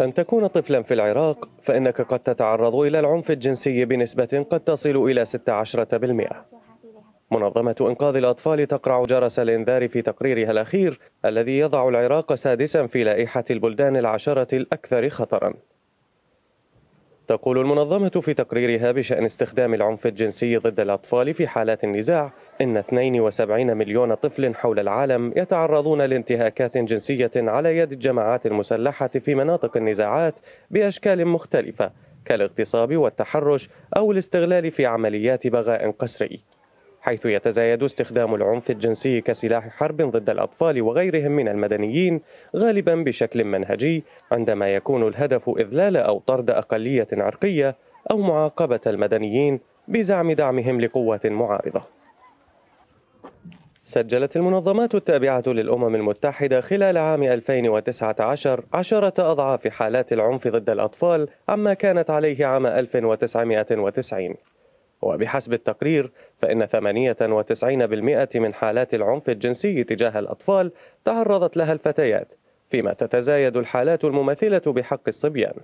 أن تكون طفلا في العراق فإنك قد تتعرض إلى العنف الجنسي بنسبة قد تصل إلى 16% منظمة إنقاذ الأطفال تقرع جرس الإنذار في تقريرها الأخير الذي يضع العراق سادسا في لائحة البلدان العشرة الأكثر خطراً تقول المنظمة في تقريرها بشأن استخدام العنف الجنسي ضد الأطفال في حالات النزاع إن 72 مليون طفل حول العالم يتعرضون لانتهاكات جنسية على يد الجماعات المسلحة في مناطق النزاعات بأشكال مختلفة كالاغتصاب والتحرش أو الاستغلال في عمليات بغاء قسري حيث يتزايد استخدام العنف الجنسي كسلاح حرب ضد الأطفال وغيرهم من المدنيين غالبا بشكل منهجي عندما يكون الهدف إذلال أو طرد أقلية عرقية أو معاقبة المدنيين بزعم دعمهم لقوات معارضة سجلت المنظمات التابعة للأمم المتحدة خلال عام 2019 عشرة أضعاف حالات العنف ضد الأطفال عما كانت عليه عام 1990 وبحسب التقرير فإن 98% من حالات العنف الجنسي تجاه الأطفال تعرضت لها الفتيات فيما تتزايد الحالات المماثلة بحق الصبيان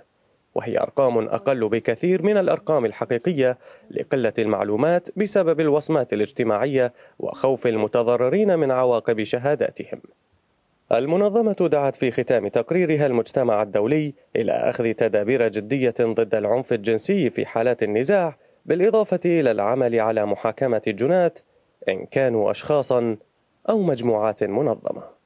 وهي أرقام أقل بكثير من الأرقام الحقيقية لقلة المعلومات بسبب الوصمات الاجتماعية وخوف المتضررين من عواقب شهاداتهم. المنظمة دعت في ختام تقريرها المجتمع الدولي إلى أخذ تدابير جدية ضد العنف الجنسي في حالات النزاع بالإضافة إلى العمل على محاكمة الجناة إن كانوا أشخاصا أو مجموعات منظمة